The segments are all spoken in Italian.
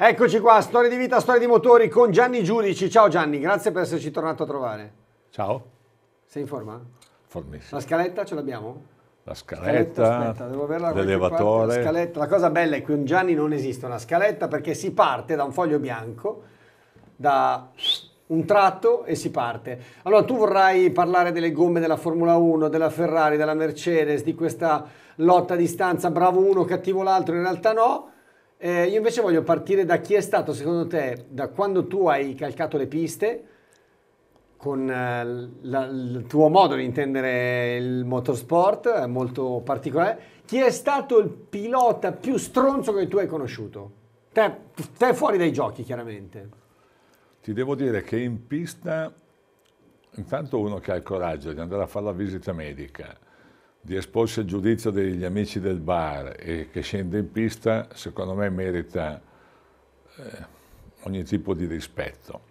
Eccoci qua, storia di vita, storia di motori con Gianni Giudici. Ciao Gianni, grazie per esserci tornato a trovare. Ciao. Sei in forma? Formissimo. La scaletta ce l'abbiamo? La scaletta, scaletta aspetta, devo averla l'elevatore. La, scaletta. la cosa bella è che con Gianni non esiste una scaletta perché si parte da un foglio bianco, da un tratto e si parte. Allora tu vorrai parlare delle gomme della Formula 1, della Ferrari, della Mercedes, di questa lotta a distanza, bravo uno, cattivo l'altro, in realtà no eh, io invece voglio partire da chi è stato, secondo te, da quando tu hai calcato le piste, con eh, la, il tuo modo di intendere il motorsport, eh, molto particolare, chi è stato il pilota più stronzo che tu hai conosciuto? Te, te fuori dai giochi, chiaramente. Ti devo dire che in pista, intanto uno che ha il coraggio di andare a fare la visita medica, di esporsi al giudizio degli amici del bar e che scende in pista, secondo me merita eh, ogni tipo di rispetto.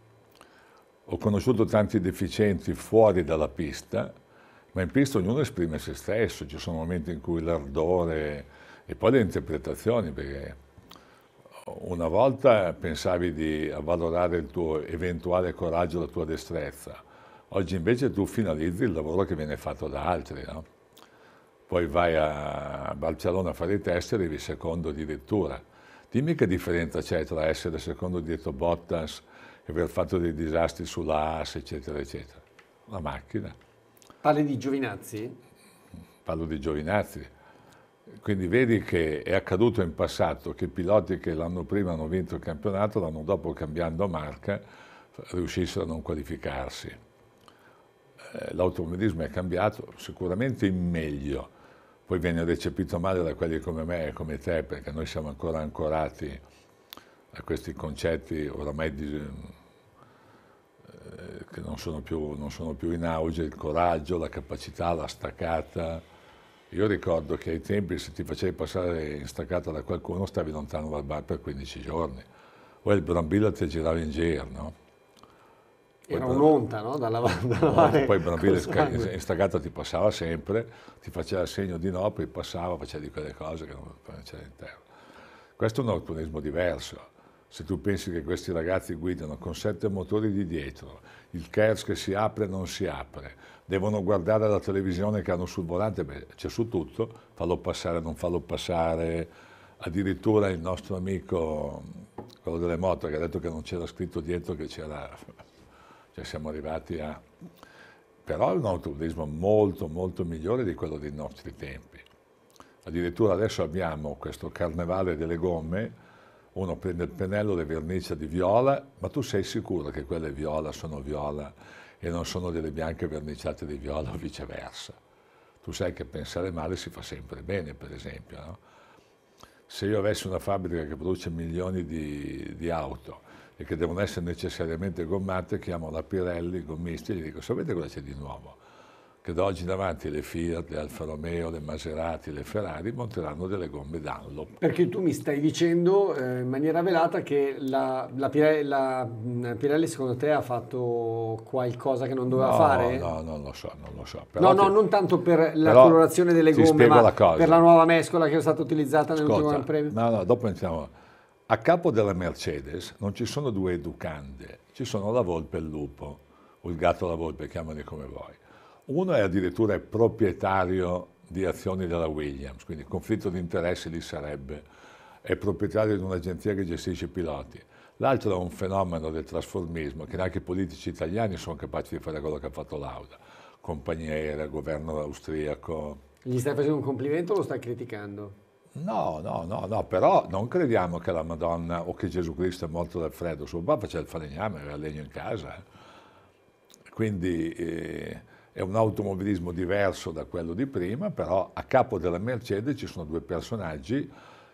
Ho conosciuto tanti deficienti fuori dalla pista, ma in pista ognuno esprime se stesso, ci sono momenti in cui l'ardore e poi le interpretazioni, perché una volta pensavi di avvalorare il tuo eventuale coraggio, la tua destrezza, oggi invece tu finalizzi il lavoro che viene fatto da altri. No? poi vai a Barcellona a fare i test e arrivi secondo addirittura. Dimmi che differenza c'è tra essere secondo dietro Bottas e aver fatto dei disastri sulla AS, eccetera, eccetera. La macchina. Parli di Giovinazzi? Parlo di Giovinazzi. Quindi vedi che è accaduto in passato che piloti che l'anno prima hanno vinto il campionato, l'anno dopo cambiando marca, riuscissero a non qualificarsi. Eh, l'automobilismo è cambiato sicuramente in meglio, poi viene recepito male da quelli come me e come te, perché noi siamo ancora ancorati a questi concetti oramai di, eh, che non sono, più, non sono, più, in auge, il coraggio, la capacità, la staccata. Io ricordo che ai tempi se ti facevi passare in staccata da qualcuno stavi lontano dal bar per 15 giorni, poi il brambilla ti girava in giro, no? Era un'onta no? da, lav- No, poi Brambilla in staccata ti passava sempre, ti faceva segno di no, poi passava, faceva di quelle cose che non c'era in terra. Questo è un alpinismo diverso. Se tu pensi che questi ragazzi guidano con sette motori di dietro, il KERS che si apre e non si apre, devono guardare la televisione che hanno sul volante, beh, c'è su tutto, fallo passare, non fallo passare. Addirittura il nostro amico, quello delle moto, che ha detto che non c'era scritto dietro che c'era cioè siamo arrivati a... Però è un automobilismo molto, molto migliore di quello dei nostri tempi. Addirittura adesso abbiamo questo carnevale delle gomme, uno prende il pennello, le vernicia di viola, ma tu sei sicuro che quelle viola sono viola e non sono delle bianche verniciate di viola o viceversa. Tu sai che pensare male si fa sempre bene, per esempio. No? Se io avessi una fabbrica che produce milioni di, di auto e che devono essere necessariamente gommate, chiamo la Pirelli, i gommisti, e gli dico, sapete cosa c'è di nuovo? Che da oggi in avanti le Fiat, le Alfa Romeo, le Maserati, le Ferrari monteranno delle gomme Dunlop. Perché tu mi stai dicendo eh, in maniera velata che la, la, Pirelli, la, mm, Pirelli, secondo te ha fatto qualcosa che non doveva no, fare? No, non lo so, non lo so. Però no, ti, no, non tanto per la colorazione delle gomme, ma la per la nuova mescola che è stata utilizzata nell'ultimo Gran Premio. No, no, dopo entriamo a capo della Mercedes non ci sono due educande, ci sono la volpe e il lupo, o il gatto e la volpe, chiamali come vuoi. Uno è addirittura proprietario di azioni della Williams, quindi conflitto di interessi lì sarebbe, è proprietario di un'agenzia che gestisce i piloti. L'altro è un fenomeno del trasformismo che neanche i politici italiani sono capaci di fare quello che ha fatto Lauda, compagnia aerea, governo austriaco. Gli stai facendo un complimento o lo stai criticando? No, no, no, no, però non crediamo che la Madonna o che Gesù Cristo è morto dal freddo, suo papà faceva il falegname, aveva legno in casa. Eh. Quindi eh, è un automobilismo diverso da quello di prima, però a capo della Mercedes ci sono due personaggi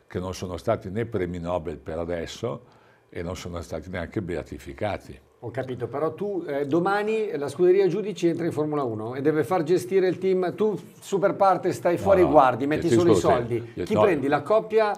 che non sono stati né premi Nobel per adesso e non sono stati neanche beatificati. Ho capito, però tu eh, domani la scuderia Giudici entra in Formula 1 e deve far gestire il team. Tu super parte, stai fuori, no, guardi, metti solo i soldi. Te, Chi prendi? La coppia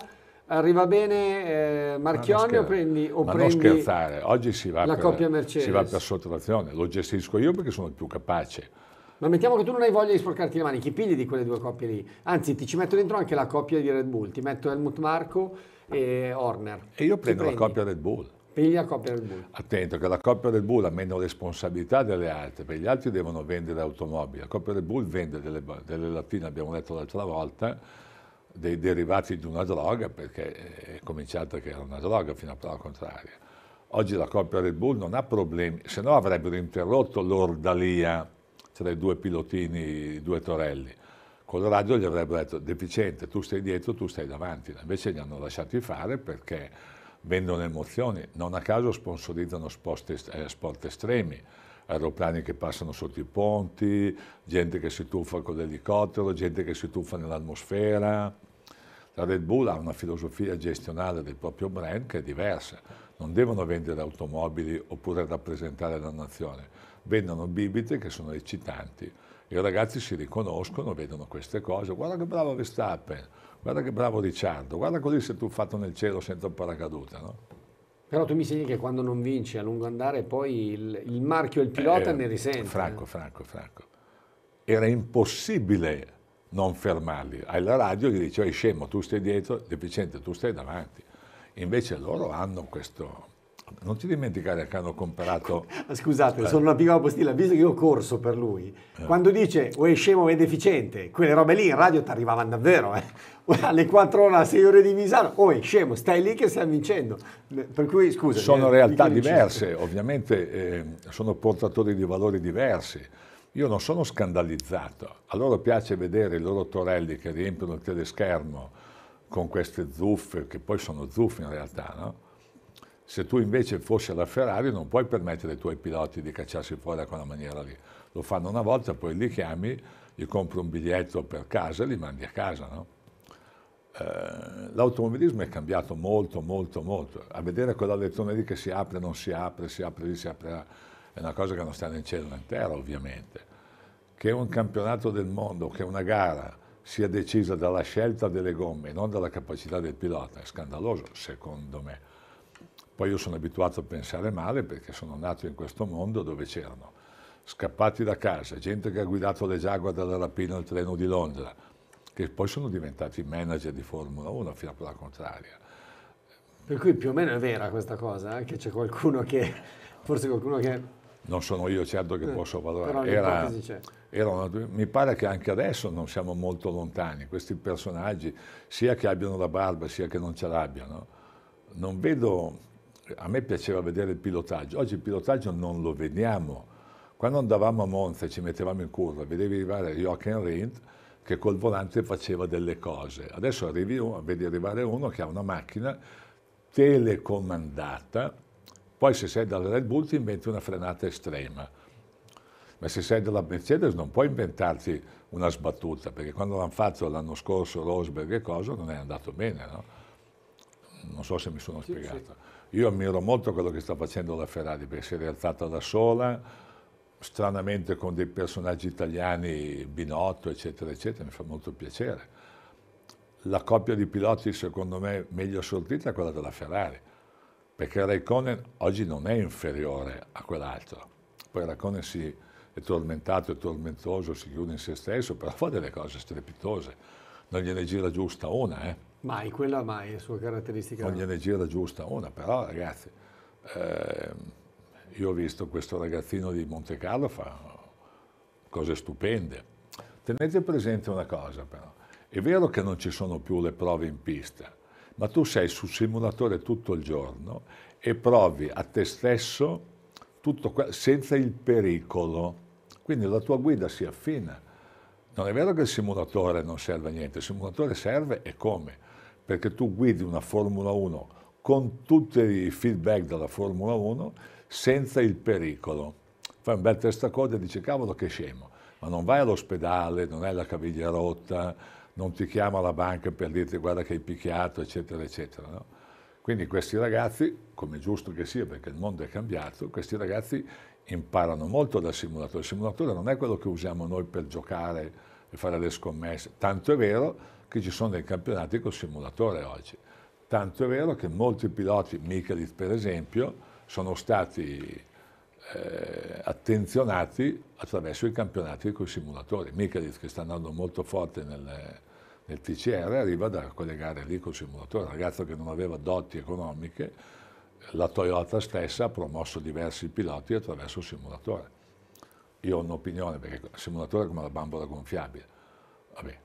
arriva bene eh, Marchionne o prendi, o ma prendi non scherzare, oggi si va, la per, coppia si va per sottrazione, lo gestisco io perché sono il più capace. Ma mettiamo che tu non hai voglia di sporcarti le mani, chi pigli di quelle due coppie lì? Anzi, ti ci metto dentro anche la coppia di Red Bull, ti metto Helmut Marco e Horner. E io prendo la coppia Red Bull piglia la coppia del bull. Attento che la coppia del bull ha meno responsabilità delle altre, perché gli altri devono vendere automobili. La coppia del bull vende delle, delle lattine, abbiamo detto l'altra volta, dei derivati di una droga, perché è cominciata che era una droga fino a prova contraria. Oggi la coppia Red Bull non ha problemi, se no avrebbero interrotto l'ordalia tra i due pilotini, i due torelli. Con il radio gli avrebbero detto deficiente, tu stai dietro, tu stai davanti. Invece li hanno lasciati fare perché vendono emozioni, non a caso sponsorizzano eh, sport estremi, aeroplani che passano sotto i ponti, gente che si tuffa con l'elicottero, gente che si tuffa nell'atmosfera. La Red Bull ha una filosofia gestionale del proprio brand che è diversa. Non devono vendere automobili oppure rappresentare la nazione, vendono bibite che sono eccitanti. I ragazzi si riconoscono, vedono queste cose, guarda che bravo Verstappen, guarda che bravo Ricciardo, guarda così se sei fatto nel cielo senza un paracadute, no? Però tu mi segni che quando non vinci a lungo andare poi il, il marchio il eh, pilota eh, ne risentono. Franco, eh. Franco, Franco. Era impossibile non fermarli. Hai la radio che dice, scemo, tu stai dietro, deficiente, tu stai davanti. Invece loro hanno questo non ti dimenticare che hanno comparato... Scusate, eh. sono una piccola postilla, visto che io ho corso per lui, eh. quando dice o è scemo o è deficiente, quelle robe lì in radio ti arrivavano davvero, eh. alle 4 ore, alle 6 ore di Misano, o è scemo, stai lì che stai vincendo. Per cui, scusa... Sono realtà diverse, ovviamente eh, sono portatori di valori diversi. Io non sono scandalizzato, a loro piace vedere i loro torelli che riempiono il teleschermo con queste zuffe, che poi sono zuffe in realtà, no? Se tu invece fossi alla Ferrari non puoi permettere ai tuoi piloti di cacciarsi fuori da quella maniera lì. Lo fanno una volta, poi li chiami, gli compri un biglietto per casa e li mandi a casa. No? Eh, l'automobilismo è cambiato molto, molto, molto. A vedere quella lettone lì che si apre, non si apre, si apre lì, si apre là, è una cosa che non sta nel cielo né in terra ovviamente. Che un campionato del mondo, che una gara sia decisa dalla scelta delle gomme e non dalla capacità del pilota è scandaloso secondo me. Poi io sono abituato a pensare male perché sono nato in questo mondo dove c'erano scappati da casa, gente che ha guidato le Jaguar dalla rapina al treno di Londra, che poi sono diventati manager di Formula 1 fino a quella contraria. Per cui più o meno è vera questa cosa, eh? che c'è qualcuno che, forse qualcuno che... Non sono io certo che eh, posso valutare, era, era una, mi pare che anche adesso non siamo molto lontani, questi personaggi, sia che abbiano la barba, sia che non ce l'abbiano, non vedo a me piaceva vedere il pilotaggio, oggi il pilotaggio non lo vediamo. Quando andavamo a Monza e ci mettevamo in curva, vedevi arrivare Jochen Rindt che col volante faceva delle cose. Adesso arrivi, vedi arrivare uno che ha una macchina telecomandata, poi se sei dalla Red Bull ti inventi una frenata estrema. Ma se sei dalla Mercedes non puoi inventarti una sbattuta, perché quando l'hanno fatto l'anno scorso Rosberg e cosa non è andato bene, no? Non so se mi sono sì, spiegato. Sì. Io ammiro molto quello che sta facendo la Ferrari perché si è rialzata da sola, stranamente con dei personaggi italiani, Binotto, eccetera, eccetera, mi fa molto piacere. La coppia di piloti, secondo me, meglio assortita è quella della Ferrari, perché Raikkonen oggi non è inferiore a quell'altro. Poi Raikkonen si è tormentato, è tormentoso, si chiude in se stesso, però fa delle cose strepitose, non gliene gira giusta una, eh. Mai, quella mai, è la sua caratteristica. Ogni energia era giusta, una però ragazzi, eh, io ho visto questo ragazzino di Monte Carlo fa cose stupende. Tenete presente una cosa però, è vero che non ci sono più le prove in pista, ma tu sei sul simulatore tutto il giorno e provi a te stesso tutto senza il pericolo. Quindi la tua guida si affina. Non è vero che il simulatore non serve a niente, il simulatore serve e come? perché tu guidi una Formula 1 con tutti i feedback della Formula 1 senza il pericolo. Fai un bel testacoda e dici cavolo che scemo, ma non vai all'ospedale, non hai la caviglia rotta, non ti chiama la banca per dirti guarda che hai picchiato, eccetera, eccetera. No? Quindi questi ragazzi, come è giusto che sia perché il mondo è cambiato, questi ragazzi imparano molto dal simulatore. Il simulatore non è quello che usiamo noi per giocare e fare le scommesse, tanto è vero che ci sono dei campionati col simulatore oggi. Tanto è vero che molti piloti, Michelis per esempio, sono stati eh, attenzionati attraverso i campionati con i simulatori. Michelis che sta andando molto forte nel, nel TCR arriva da quelle gare lì col simulatore, un ragazzo che non aveva doti economiche, la Toyota stessa ha promosso diversi piloti attraverso il simulatore. Io ho un'opinione perché il simulatore è come la bambola gonfiabile. Vabbè,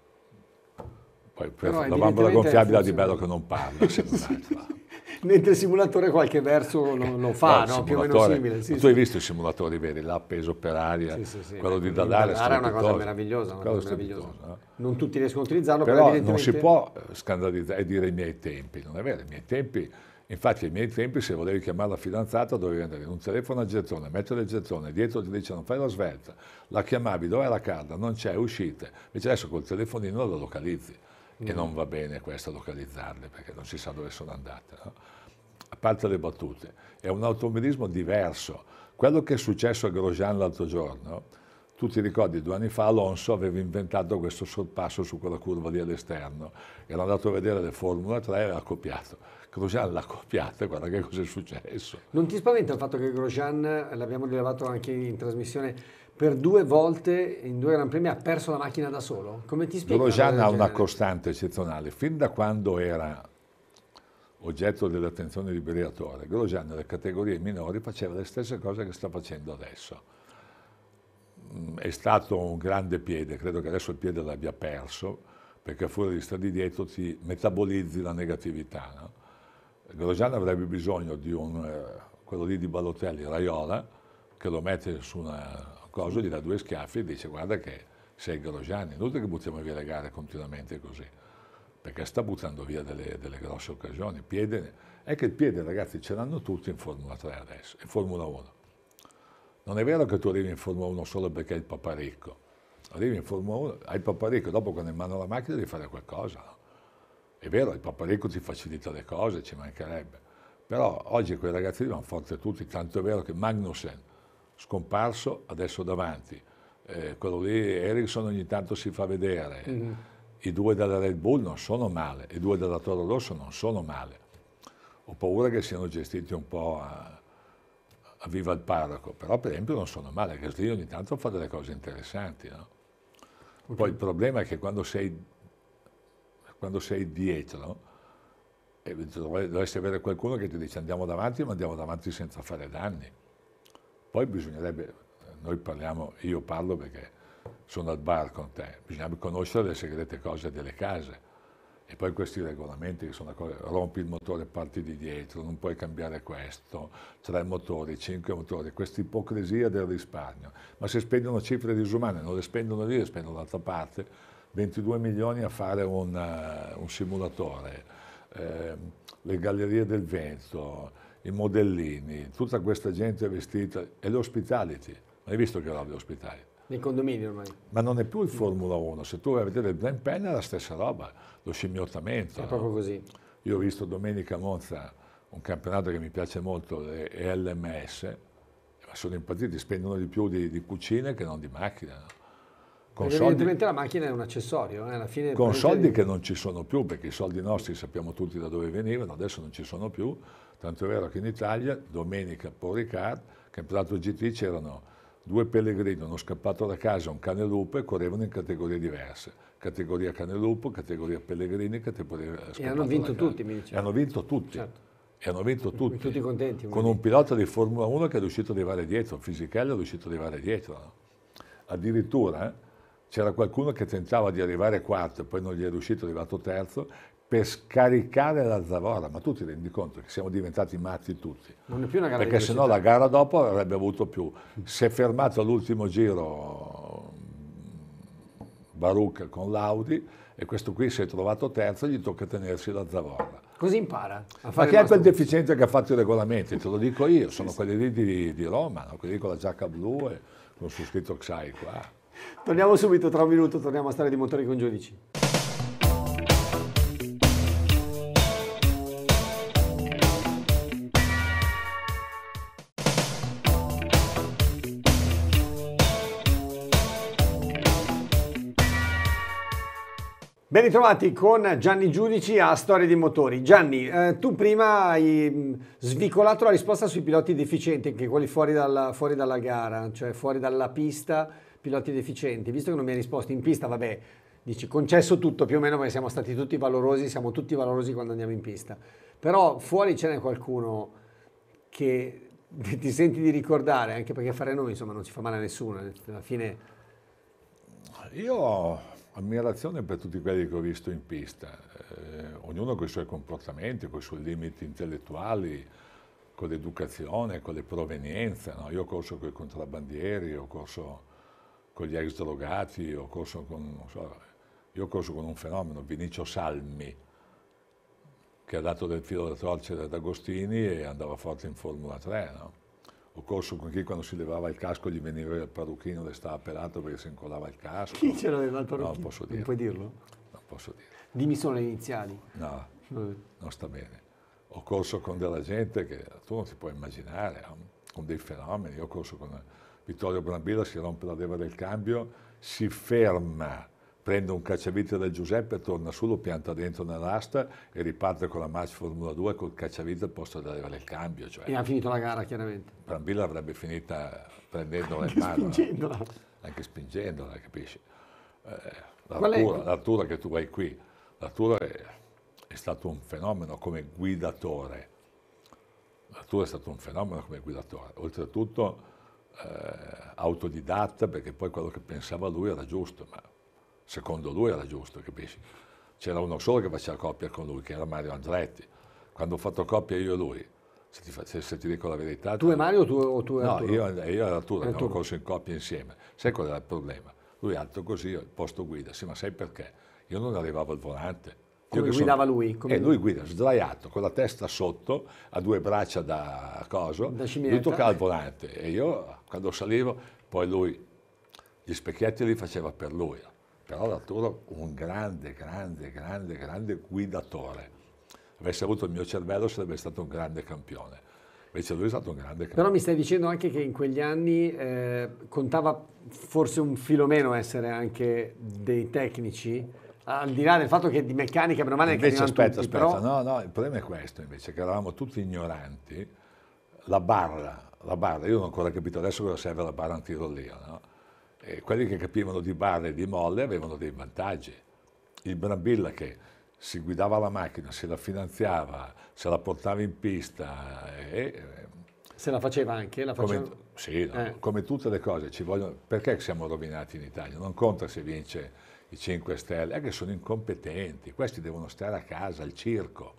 poi Però la bambola gonfiabile ha di bello che non parla. sì, Mentre il simulatore qualche verso lo, lo fa, no, no? più o meno simile. Sì, tu sì. hai visto i simulatori veri, l'appeso per aria, quello di Dadara. Dadara è una cosa meravigliosa, una cosa meravigliosa. Eh. Non tutti riescono a utilizzarlo, però, però evidentemente... non si può eh, scandalizzare e dire i miei tempi, non è vero, i miei tempi... Infatti ai miei tempi se volevi chiamare la fidanzata dovevi andare in un telefono a gettone, mettere il gettone, dietro ti dicevano fai la svelta, la chiamavi, dov'è la carta? Non c'è, uscite. Invece adesso col telefonino lo localizzi e non mm. va bene questo localizzarle perché non si sa dove sono andate. No? A parte le battute, è un automobilismo diverso. Quello che è successo a Grosjean l'altro giorno, tu ti ricordi, due anni fa Alonso aveva inventato questo sorpasso su quella curva lì all'esterno, era andato a vedere le Formula 3 e l'ha copiato. Grosjean l'ha copiata, guarda che cosa è successo. Non ti spaventa il fatto che Grosjean, l'abbiamo rilevato anche in trasmissione, per due volte in due Gran Premi ha perso la macchina da solo. Come ti spiego? Grosjean ha una costante eccezionale. Fin da quando era oggetto dell'attenzione di Briatore, Grosjean nelle categorie minori faceva le stesse cose che sta facendo adesso. Mm, è stato un grande piede, credo che adesso il piede l'abbia perso, perché fuori di stare di dietro ti metabolizzi la negatività. No? Grosjean avrebbe bisogno di un, eh, quello lì di Balotelli, Raiola, che lo mette su una Coso gli dà due schiaffi e dice guarda che sei Grosgiani, inutile che buttiamo via le gare continuamente così, perché sta buttando via delle, delle grosse occasioni. Piede, è che il piede ragazzi ce l'hanno tutti in Formula 3 adesso, in Formula 1. Non è vero che tu arrivi in Formula 1 solo perché hai il papà ricco, arrivi in Formula 1, hai il papà ricco, dopo quando hai in mano la macchina devi fare qualcosa. No? È vero, il papà ricco ti facilita le cose, ci mancherebbe. Però oggi quei ragazzi lì vanno forte tutti, tanto è vero che Magnussen, scomparso, adesso davanti. Eh, quello lì, Ericsson ogni tanto si fa vedere. Mm-hmm. I due della Red Bull non sono male, i due della Toro Rosso non sono male. Ho paura che siano gestiti un po' a, a viva il parroco, però per esempio non sono male, Gasly ogni tanto fa delle cose interessanti. No? Okay. Poi il problema è che quando sei, quando sei dietro, eh, dovresti avere qualcuno che ti dice andiamo davanti, ma andiamo davanti senza fare danni. Poi bisognerebbe, noi parliamo, io parlo perché sono al bar con te, bisognerebbe conoscere le segrete cose delle case. E poi questi regolamenti che sono cose, rompi il motore e parti di dietro, non puoi cambiare questo, tre motori, cinque motori, questa ipocrisia del risparmio. Ma se spendono cifre disumane, non le spendono lì, le spendono dall'altra parte, 22 milioni a fare un, uh, un simulatore, eh, le gallerie del vento, i modellini, tutta questa gente vestita, e l'hospitality, hai visto che roba l'hospitality? Nei condomini ormai. Ma non è più il Formula 1, se tu vai a vedere il Blind Pen è la stessa roba, lo scimmiottamento. È no? proprio così. Io ho visto domenica a Monza un campionato che mi piace molto, le LMS, sono impazziti, spendono di più di, di cucine che non di macchina. No? Con soldi, evidentemente la macchina è un accessorio. Eh? Alla fine con soldi di... che non ci sono più, perché i soldi nostri sappiamo tutti da dove venivano, adesso non ci sono più, Tanto è vero che in Italia, domenica Paul Ricard, campionato GT, c'erano due pellegrini, uno scappato da casa, un cane lupo e correvano in categorie diverse. Categoria cane lupo, categoria pellegrini, categoria scappato E hanno vinto tutti, mi dicevo. E hanno vinto tutti. Certo. E hanno vinto tutti. Tutti contenti. Con un pilota di Formula 1 che è riuscito ad arrivare dietro, Fisichella è riuscito ad arrivare dietro. Addirittura eh, c'era qualcuno che tentava di arrivare quarto, poi non gli è riuscito, è arrivato terzo, per scaricare la zavorra. ma tu ti rendi conto che siamo diventati matti tutti. Non è più una gara Perché sennò la gara dopo avrebbe avuto più. Si è fermato all'ultimo giro Baruch con l'Audi e questo qui si è trovato terzo, gli tocca tenersi la Zavorra. Così impara. Ma chi è quel deficiente che ha fatto i regolamenti? Te lo dico io, sono quelli lì di, di Roma, no? quelli con la giacca blu e con su scritto Xai qua. Torniamo subito, tra un minuto torniamo a stare di motori con Giudici. Ben ritrovati con Gianni Giudici a Storia di Motori. Gianni, eh, tu prima hai mm, svicolato la risposta sui piloti deficienti, anche quelli fuori dalla, fuori dalla, gara, cioè fuori dalla pista, piloti deficienti. Visto che non mi hai risposto in pista, vabbè, dici concesso tutto più o meno, ma siamo stati tutti valorosi, siamo tutti valorosi quando andiamo in pista. Però fuori ce n'è qualcuno che ti senti di ricordare, anche perché fare noi, insomma, non ci fa male a nessuno, alla fine... Io ammirazione per tutti quelli che ho visto in pista, eh, ognuno con i suoi comportamenti, con i suoi limiti intellettuali, con l'educazione, con le provenienze. No? Io ho corso con i contrabbandieri, ho corso con gli ex drogati, ho corso con, so, io ho corso con un fenomeno, Vinicio Salmi, che ha dato del filo da torcere ad Agostini e andava forte in Formula 3. No? Ho corso con chi quando si levava il casco gli veniva il parrucchino che stava pelato perché si incollava il casco. Chi ce l'aveva il parrucchino? Non posso dirlo. Non puoi dirlo? Non posso dirlo. Dimmi solo le iniziali. No, non sta bene. Ho corso con della gente che tu non ti puoi immaginare, eh, con dei fenomeni. Io ho corso con Vittorio Brambilla, si rompe la leva del cambio, si ferma prende un cacciavite da Giuseppe, torna su, lo pianta dentro nell'asta e riparte con la March Formula 2 col cacciavite al posto di arrivare il cambio. Cioè, e ha finito la gara chiaramente. Brambilla avrebbe finita prendendo le mani. Spingendola. Anche spingendola, capisci? Eh, l'altura, che tu hai qui, l'Artura è, è stato un fenomeno come guidatore. L'Artura è stato un fenomeno come guidatore. Oltretutto eh, autodidatta perché poi quello che pensava lui era giusto, ma secondo lui era giusto, capisci? C'era uno solo che faceva coppia con lui, che era Mario Andretti. Quando ho fatto coppia io e lui, se ti, se, se ti dico la verità... Tu e Mario o tu, o tu e no, Arturo? No, io, io e Arturo abbiamo corso in coppia insieme. Sai qual era il problema? Lui alto così, il posto guida. Sì, ma sai perché? Io non arrivavo al volante. Come io guidava sono... lui? Come... Eh, lui guida sdraiato, con la testa sotto, a due braccia da coso, da scimietta. lui toccava il volante e io quando salivo, poi lui gli specchietti li faceva per lui però Arturo un grande, grande, grande, grande guidatore. Avesse avuto il mio cervello sarebbe stato un grande campione. Invece lui è stato un grande campione. Però mi stai dicendo anche che in quegli anni eh, contava forse un filo meno essere anche dei tecnici, al di là del fatto che di meccanica meno male invece, che aspetta, tutti, aspetta, però... no, no, il problema è questo invece, che eravamo tutti ignoranti, la barra, la barra, io non ho ancora capito adesso cosa serve la barra antirollia, no? Eh, quelli che capivano di barre e di molle avevano dei vantaggi. Il Brambilla che si guidava la macchina, se la finanziava, se la portava in pista. E, eh, eh, se la faceva anche? La faceva... Come, sì, no, eh. come tutte le cose. Vogliono, perché siamo rovinati in Italia? Non conta se vince i 5 Stelle, è che sono incompetenti, questi devono stare a casa, al circo.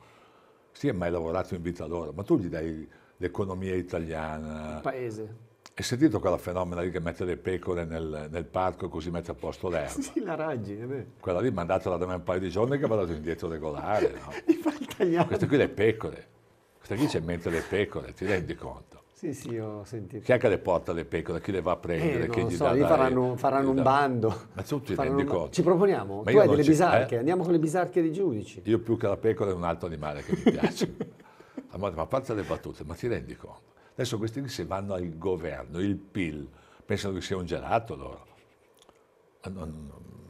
Si è mai lavorato in vita loro, ma tu gli dai l'economia italiana. Il paese hai sentito quella fenomena lì che mette le pecore nel, nel parco e così mette a posto l'erba? Sì, la raggi, è vero. Quella lì mandatela da me un paio di giorni che vado indietro regolare, no? Mi fa tagliato. Queste qui le pecore. Questa qui c'è mente le pecore, ti rendi conto? Sì, sì, ho sentito. Chi è che le porta le pecore? Chi le va a eh, prendere? Eh, chi gli so, dà, lì faranno, faranno un bando. Ma tu ti faranno rendi conto? ci proponiamo? Ma tu hai delle ci... bisarche, eh? andiamo con le bisarche dei giudici. Io più che la pecora è un altro animale che mi piace. ma a parte le battute, ma ti rendi conto? Adesso questi qui se vanno al governo, il PIL, pensano che sia un gelato loro.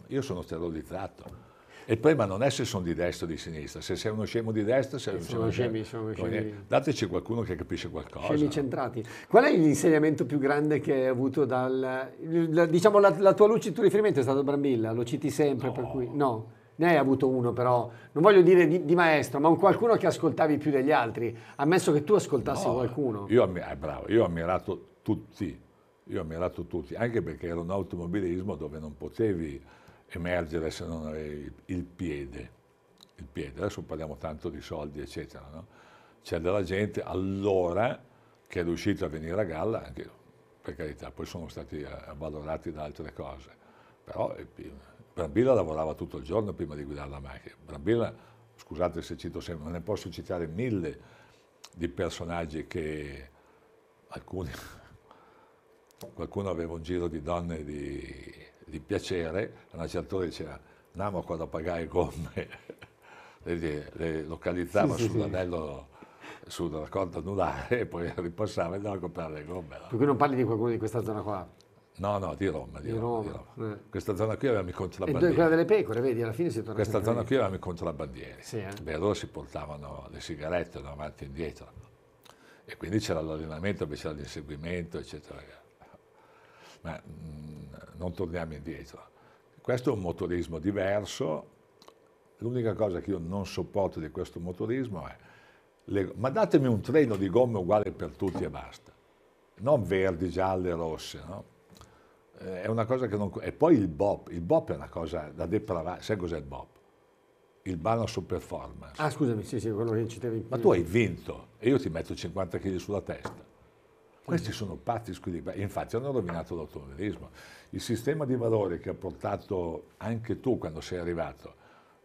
Io sono sterilizzato. E poi, ma non è se sono di destra o di sinistra, se sei uno scemo di destra, sei uno scemo scemi, sono scemi. Eh, dateci qualcuno che capisce qualcosa. Scemi centrati. Qual è l'insegnamento più grande che hai avuto dal... diciamo la, la tua luce, il tuo riferimento è stato Brambilla, lo citi sempre, no. per cui... No ne hai avuto uno però, non voglio dire di, di, maestro, ma un qualcuno che ascoltavi più degli altri, ammesso che tu ascoltassi no, qualcuno. Io, eh, bravo, io ho ammirato tutti, io ho ammirato tutti, anche perché era un automobilismo dove non potevi emergere se non avevi il piede, il piede, adesso parliamo tanto di soldi eccetera, no? c'è della gente allora che è riuscita a venire a galla, anche per carità, poi sono stati eh, avvalorati da altre cose però eh, Brambilla lavorava tutto il giorno prima di guidare la macchina. Brambilla, scusate se cito sempre, ma ne posso citare mille di personaggi che alcuni, qualcuno aveva un giro di donne di, di piacere, a una certa ora diceva, andiamo qua da pagare gomme, le, le localizzava sì, sull'anello... Sì, sulla corda anulare e poi ripassava e andava a comprare le gomme. Per cui non parli di qualcuno di questa zona qua? No, no, di Roma, di, Roma, Roma. Di Roma. Eh. Questa zona qui aveva i contrabbandieri. E quella delle pecore, vedi, alla fine si è tornata. Questa zona qui avevamo i contrabbandieri. Sì, eh. Beh, loro si portavano le sigarette da avanti e indietro. E quindi c'era l'allenamento, c'era l'inseguimento, eccetera. Ma mh, mm, non torniamo indietro. Questo è un motorismo diverso. L'unica cosa che io non sopporto di questo motorismo è le... ma datemi un treno di gomme uguale per tutti e basta. Non verdi, gialle, rosse, no? Eh, è una cosa che non... E poi il bop, il bop è una cosa da depravare, sai cos'è il bop? Il ballo su performance. Ah scusami, sì, sì, quello che citavi. Ma tu hai vinto e io ti metto 50 kg sulla testa. Questi sono patti squilibrati, infatti hanno rovinato l'automobilismo. Il sistema di valori che ha portato anche tu quando sei arrivato,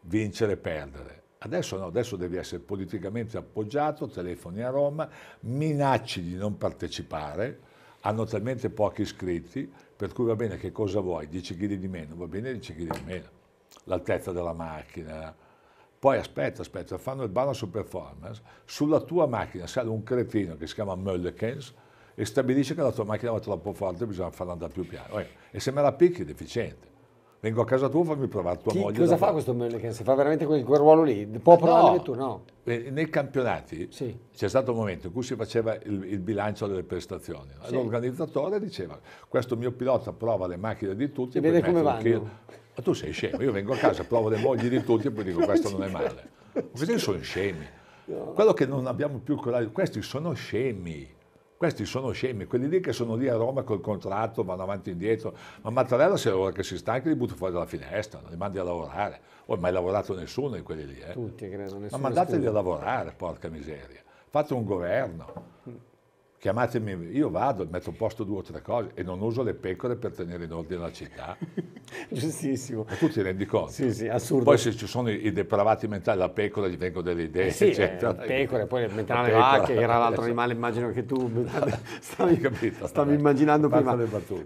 vincere e perdere, Adesso no, adesso devi essere politicamente appoggiato, telefoni a Roma, minacci di non partecipare, hanno talmente pochi iscritti per cui va bene, che cosa vuoi? 10 kg di meno, va bene 10 kg di meno, l'altezza della macchina. Poi aspetta, aspetta, fanno il balance performance, sulla tua macchina sale un cretino che si chiama Möllekens e stabilisce che la tua macchina va troppo forte, bisogna farla andare più piano. Ecco. E se me la picchi è deficiente vengo a casa tua, fammi provare tua Chi, moglie. Cosa fa questo Mulligan? Si fa veramente quel, quel ruolo lì? Può eh, provare no. tu? No. Eh, nei campionati sì. c'è stato un momento in cui si faceva il, il bilancio delle prestazioni. Sì. L'organizzatore diceva, questo mio pilota prova le macchine di tutti e, vede come vanno. Io... Ma tu sei scemo, io vengo a casa, provo le mogli di tutti e poi dico questo non è male. Questi sono scemi. No. Quello che non abbiamo più coraggio, questi sono scemi. Questi sono scemi, quelli lì che sono lì a Roma col contratto, vanno avanti e indietro. Ma Mattarella se ora che si stanca li butta fuori dalla finestra, li mandi a lavorare. Ormai mai lavorato nessuno di quelli lì. Eh? Tutti, credo, Ma mandateli a lavorare, porca miseria. Fate un governo chiamatemi, io vado, metto a posto due o tre cose e non uso le pecore per tenere in ordine la città. Giustissimo. E tu ti rendi conto? Sì, sì, assurdo. Poi se ci sono i, depravati mentali, la pecora gli vengono delle idee, eh sì, eccetera. Eh, pecore, poi metterà le vacche, che era l'altro animale, immagino che tu stavi, capito, stavi immaginando prima.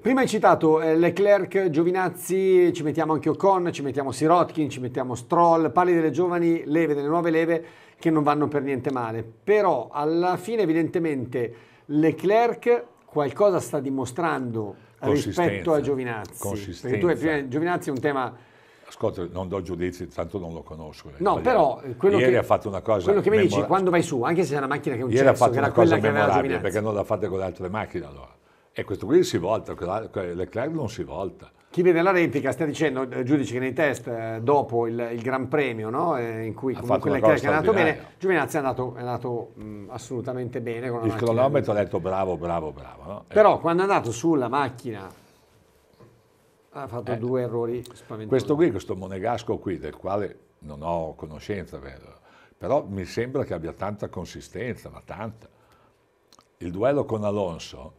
Prima hai citato eh, Leclerc, Giovinazzi, ci mettiamo anche Ocon, ci mettiamo Sirotkin, ci mettiamo Stroll, parli delle giovani leve, delle nuove leve che non vanno per niente male. Però alla fine evidentemente Leclerc qualcosa sta dimostrando rispetto a Giovinazzi. Perché tu, Giovinazzi è un tema Ascolta, non do giudizi, tanto non lo conosco. No, però eh, quello ieri che, ha fatto una cosa. Quello che mi memora- dici quando vai su, anche se è una macchina che è un ieri cesso, ha fatto una cosa memorabile perché non l'ha fatta con le altre macchine allora. E questo qui si volta, Leclerc non si volta. Chi vede la replica sta dicendo, eh, giudice, che nei test eh, dopo il, il Gran Premio, no? eh, in cui ha comunque Leclerc è andato bene, Giovinazzi è andato, è andato mh, assolutamente bene. il cronometro ha detto bravo, bravo, bravo. No? Eh. Però eh. quando è andato sulla macchina ha fatto eh. due errori spaventosi. Questo qui, questo monegasco qui, del quale non ho conoscenza, vero? però mi sembra che abbia tanta consistenza, ma tanta. Il duello con Alonso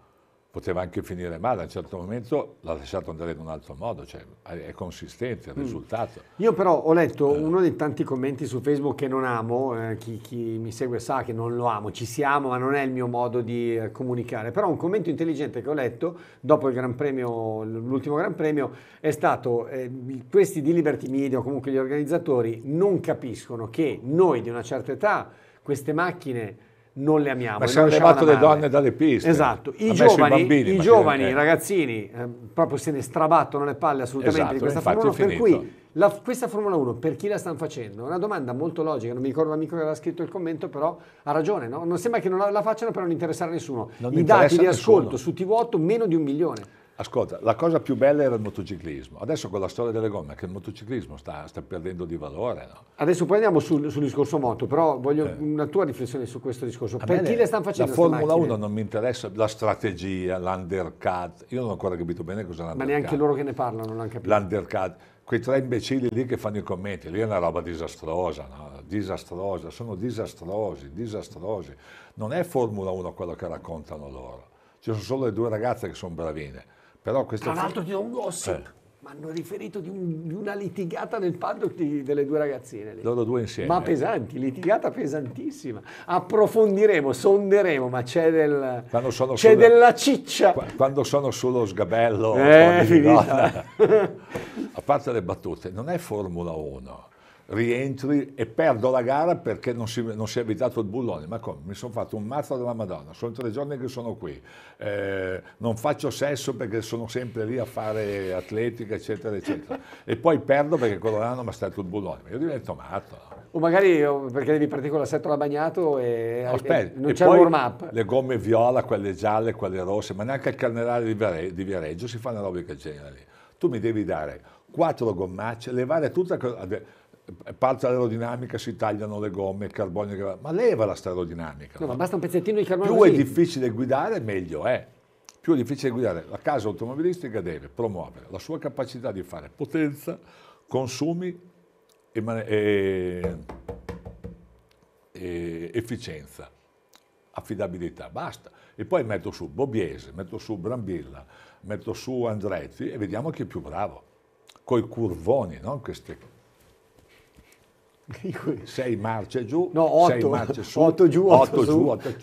poteva anche finire male, a un certo momento l'ha lasciato andare in un altro modo, cioè è consistente il mm. risultato. Mm. Io però ho letto eh. uno dei tanti commenti su Facebook che non amo, eh, chi, chi, mi segue sa che non lo amo, ci siamo, ma non è il mio modo di eh, comunicare, però un commento intelligente che ho letto dopo Gran Premio, l'ultimo Gran Premio è stato eh, questi di Liberty Media o comunque gli organizzatori non capiscono che noi di una certa età queste macchine non le amiamo. Ma siamo levato le donne dalle piste. Esatto, i giovani, i, bambini, i giovani eh. ragazzini eh, proprio se ne strabattono le palle assolutamente esatto, di questa Formula 1, per cui la, questa Formula 1 per chi la stanno facendo? È una domanda molto logica, non mi ricordo l'amico che aveva scritto il commento, però ha ragione, no? non sembra che non la, la facciano per non interessare a nessuno. Non I dati di ascolto nessuno. su TV8 meno di un milione. Ascolta, la cosa più bella era il motociclismo. Adesso con la storia delle gomme, che il motociclismo sta, sta perdendo di valore. No? Adesso poi andiamo sul, sul, discorso moto, però voglio eh. una tua riflessione su questo discorso. A per chi le, stanno facendo? La Formula 1 non mi interessa, la strategia, l'undercut. Io non ho ancora capito bene cosa è l'undercut. Ma neanche loro che ne parlano non hanno capito. L'undercut. Quei tre imbecilli lì che fanno i commenti, lì è una roba disastrosa, no? disastrosa, sono disastrosi, disastrosi. Non è Formula 1 quello che raccontano loro. Ci sono solo le due ragazze che sono bravine però questo Tra l'altro ti do un gossip. Eh. Mi hanno riferito di, un, di, una litigata nel paddock di, delle due ragazzine. Lì. Loro due insieme. Ma pesanti, litigata pesantissima. Approfondiremo, sonderemo, ma c'è, del, c'è sulla, della ciccia. Quando sono sullo sgabello, eh, a parte le battute, non è Formula 1 rientri e perdo la gara perché non si, non si è evitato il bullone. Ma come? Mi sono fatto un mazzo della Madonna, sono tre giorni che sono qui, eh, non faccio sesso perché sono sempre lì a fare atletica, eccetera, eccetera. e poi perdo perché quello l'anno non mi ha stato il bullone. Io divento matto. O magari perché devi partire con l'assetto alla bagnato e, Aspetta, non c'è il warm up. Le gomme viola, quelle gialle, quelle rosse, ma neanche il carnerale di Viareggio si fa una roba che genere lì. Tu mi devi dare quattro gommacce, levare tutta parte dell'aerodinamica si tagliano le gomme, il carbonio, ma leva la aerodinamica. No, no? ma basta un pezzettino di carbonio. Più così. è difficile guidare, meglio è. Più è difficile guidare. La casa automobilistica deve promuovere la sua capacità di fare potenza, consumi e, e, e efficienza, affidabilità, basta. E poi metto su Bobiese, metto su Brambilla, metto su Andretti e vediamo chi è più bravo. Coi curvoni, non queste 6 marce giù, no, otto, sei marce su, otto giù, otto, otto giù, otto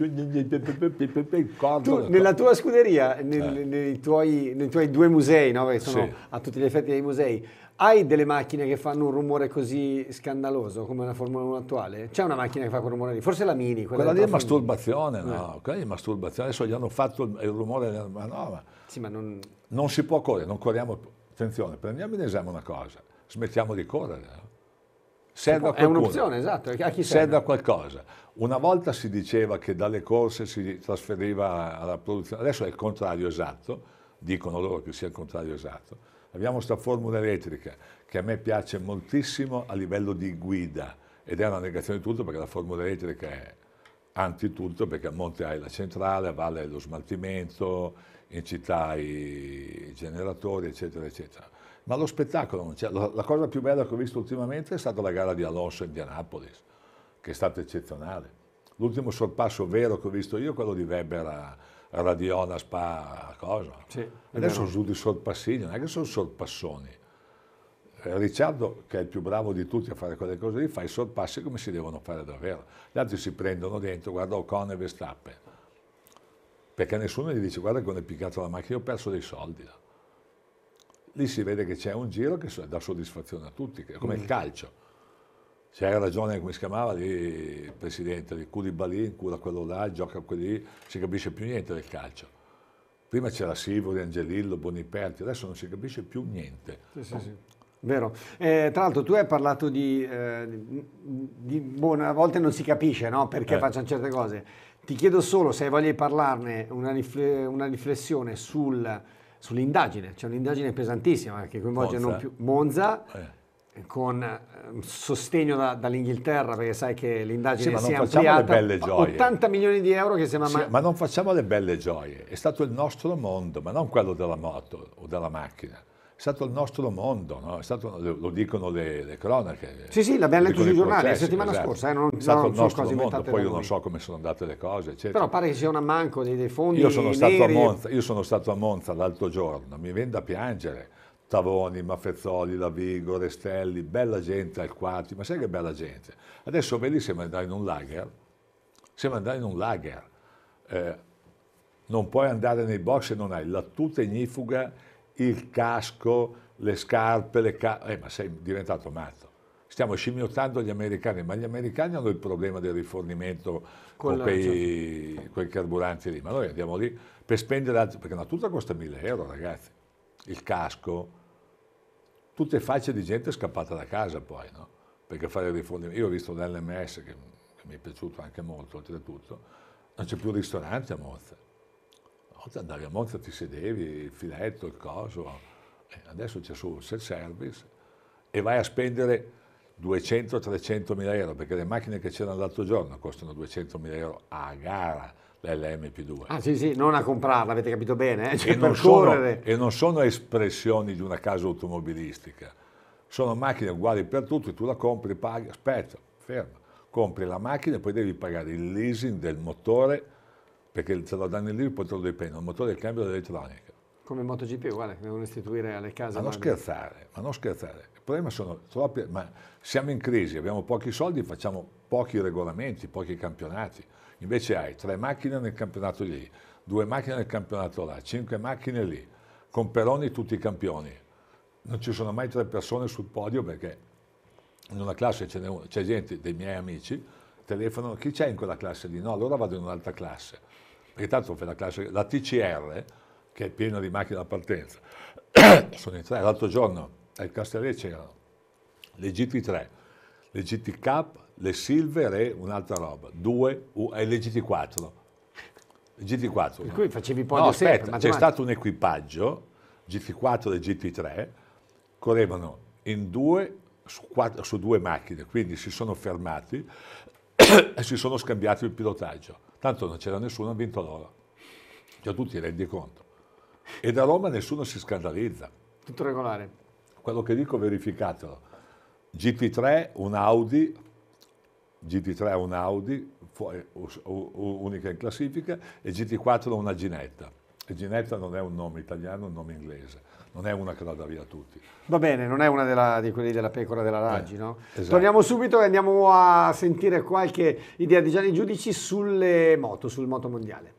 giù, nella tua scuderia, nel, eh. nei, tuoi, nei, tuoi, due musei, no? sono sì. a tutti gli effetti dei musei, hai delle macchine che fanno un rumore così scandaloso come la Formula 1 attuale? C'è una macchina che fa quel rumore lì? Forse la Mini. Quella, quella lì è masturbazione, no? no? Quella è masturbazione. Adesso gli hanno fatto il, il rumore, ma no, ma, sì, ma non... non si può correre, non corriamo. Attenzione, prendiamo in esame una cosa, smettiamo di correre. No? Eh serve È un'opzione, esatto. A chi serve? serve a qualcosa. Una volta si diceva che dalle corse si trasferiva alla produzione, adesso è il contrario esatto, dicono loro che sia il contrario esatto. Abbiamo questa formula elettrica che a me piace moltissimo a livello di guida ed è una negazione di tutto perché la formula elettrica è antitutto perché a monte hai la centrale, a valle lo smaltimento, in città i generatori, eccetera, eccetera ma lo spettacolo non c'è. Cioè, la, cosa più bella che ho visto ultimamente è stata la gara di Alonso Indianapolis, che è stata eccezionale. L'ultimo sorpasso vero che ho visto io è quello di Weber a, Radiona, Spa, a cosa. Sì, Adesso sono tutti sorpassini, non è che sono sorpassoni. Eh, Ricciardo, che è il più bravo di tutti a fare quelle cose lì, fa i sorpassi come si devono fare davvero. Gli altri si prendono dentro, guarda Ocon e Verstappen. Perché nessuno gli dice guarda che non è piccato la macchina, io ho perso dei soldi là lì si vede che c'è un giro che dà soddisfazione a tutti, come mm. il calcio. C'era ragione, come si chiamava lì il presidente, di Koulibaly, cura quello là, gioca quelli lì, si capisce più niente del calcio. Prima c'era Sivori, Angelillo, Boniperti, adesso non si capisce più niente. Sì, sì, sì. Vero. Eh, tra l'altro tu hai parlato di, eh, di buona, boh, a volte non si capisce no? perché eh. facciano certe cose. Ti chiedo solo se hai voglia di parlarne una, riflessione sul sull'indagine, c'è un'indagine pesantissima che coinvolge Monza. non più Monza. Eh con ehm, sostegno da, dall'Inghilterra perché sai che l'indagine sì, si è ampliata 80 milioni di euro che siamo sì, ma... ma non facciamo le belle gioie è stato il nostro mondo ma non quello della moto o della macchina è stato il nostro mondo, no? stato, lo, dicono le, le, cronache. Sì, sì, l'abbiamo letto sui giornali la settimana esatto. scorsa, eh, non, è stato no, il nostro mondo, poi io non so come sono andate le cose. Eccetera. Però pare che sia un manco dei, dei fondi io sono, stato neri. a Monza, io sono stato a Monza l'altro giorno, mi viene a piangere. Tavoni, Maffezzoli, Lavigo, Restelli, bella gente al Quati, ma sai che bella gente? Adesso vedi se andare in un lager, se andare in un lager. Eh, non puoi andare nei box se non hai la tuta ignifuga il casco, le scarpe, le ca- eh, ma sei diventato matto. Stiamo scimmiottando gli americani, ma gli americani hanno il problema del rifornimento con, con quei, quei, carburanti lì, ma noi andiamo lì per spendere altri, perché una tuta costa 1000 euro ragazzi, il casco, tutte facce di gente scappata da casa poi, no? perché fare il rifornimento, io ho visto l'LMS che, che mi è piaciuto anche molto oltretutto, non c'è più ristorante a Mozart andavi a Monza, ti sedevi, il filetto, il coso. Adesso c'è solo il self-service e vai a spendere 200-300 mila euro, perché le macchine che c'erano l'altro giorno costano 200 mila euro a gara l'LMP2. Ah sì sì, non a comprarla, avete capito bene, eh? cioè, e, non sono, e, non sono, espressioni di una casa automobilistica, sono macchine uguali per tutti, tu la compri, paghi, aspetta, ferma, compri la macchina e poi devi pagare il leasing del motore, perché se lo danno lì il potere di pena, il motore del cambio dell'elettronica. Come MotoGP uguale, che devono istituire alle case. Ma non magari. scherzare, ma non scherzare. Il problema sono troppi, ma siamo in crisi, abbiamo pochi soldi, facciamo pochi regolamenti, pochi campionati. Invece hai tre macchine nel campionato lì, due macchine nel campionato là, cinque macchine lì, con Peroni tutti i campioni. Non ci sono mai tre persone sul podio perché in una classe c'è gente, dei miei amici, telefonano, chi c'è in quella classe lì? No, allora vado in un'altra classe perché tanto la, classe, la TCR, che è piena di macchine da partenza, sono in tre. L'altro giorno al Castellet c'erano le GT3, le GT Cup, le Silver e un'altra roba, due e le GT4. Le GT4. Per cui facevi poi no, aspetta, sempre, c'è stato un equipaggio, GT4 e GT3, correvano in due su, quattro, su due macchine, quindi si sono fermati e si sono scambiati il pilotaggio tanto non c'era nessuno, ha vinto l'ora. Già tutti ti rendi conto. E da Roma nessuno si scandalizza. Tutto regolare. Quello che dico verificatelo. GT3, un Audi, GT3 un Audi, unica in classifica, e GT4 una Ginetta. E Ginetta non è un nome italiano, è un nome inglese non è una che la dà via a tutti. Va bene, non è una della, di quelli della pecora della Raggi, eh, no? Esatto. Torniamo subito e andiamo a sentire qualche idea di Gianni Giudici sulle moto, sul moto mondiale.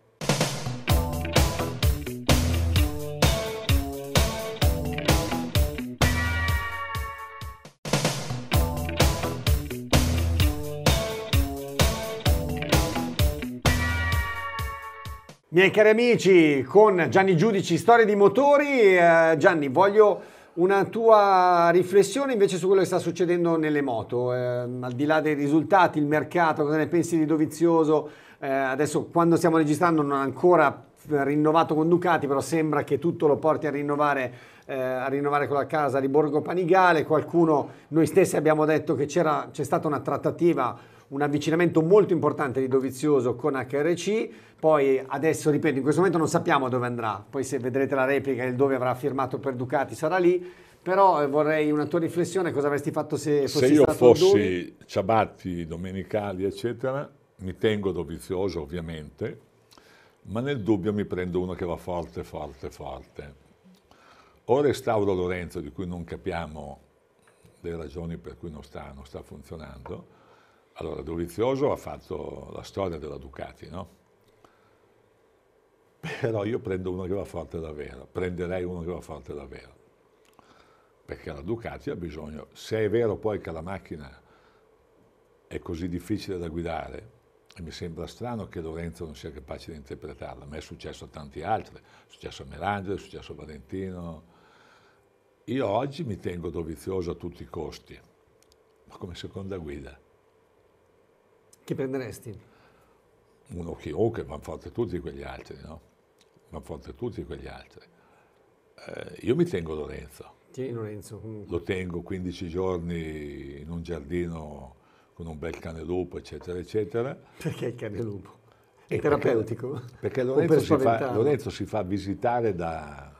Miei cari amici, con Gianni Giudici, Storie di Motori. Eh, Gianni, voglio una tua riflessione invece su quello che sta succedendo nelle moto. Eh, al di là dei risultati, il mercato, cosa ne pensi di Dovizioso? Eh, adesso, quando stiamo registrando, non ha ancora eh, rinnovato con Ducati, però sembra che tutto lo porti a rinnovare, eh, a rinnovare con la casa di Borgo Panigale. Qualcuno, noi stessi abbiamo detto che c'è stata una trattativa un avvicinamento molto importante di Dovizioso con HRC, poi adesso ripeto in questo momento non sappiamo dove andrà, poi se vedrete la replica e dove avrà firmato per Ducati sarà lì, però eh, vorrei una tua riflessione, cosa avresti fatto se fossi stato Se io fossi Ciabatti, Domenicali eccetera, mi tengo Dovizioso ovviamente, ma nel dubbio mi prendo uno che va forte, forte, forte. O Restauro Lorenzo, di cui non capiamo le ragioni per cui non sta, non sta funzionando, allora, Dovizioso ha fatto la storia della Ducati, no? Però io prendo uno che va forte davvero, prenderei uno che va forte davvero. Perché la Ducati ha bisogno, se è vero poi che la macchina è così difficile da guidare, e mi sembra strano che Lorenzo non sia capace di interpretarla, ma è successo a tanti altri, è successo a Melangelo, è successo a Valentino. Io oggi mi tengo dovizioso a tutti i costi, ma come seconda guida chi prenderesti? Uno Chioche, vanno oh, forte tutti quegli altri, no? Vanno forte tutti quegli altri. Eh, io mi tengo Lorenzo. Tieni Lorenzo. Lo tengo 15 giorni in un giardino con un bel cane lupo, eccetera, eccetera. Perché il cane lupo? È terapeutico? Perché, perché Lorenzo, si fa, Lorenzo, si fa, visitare da...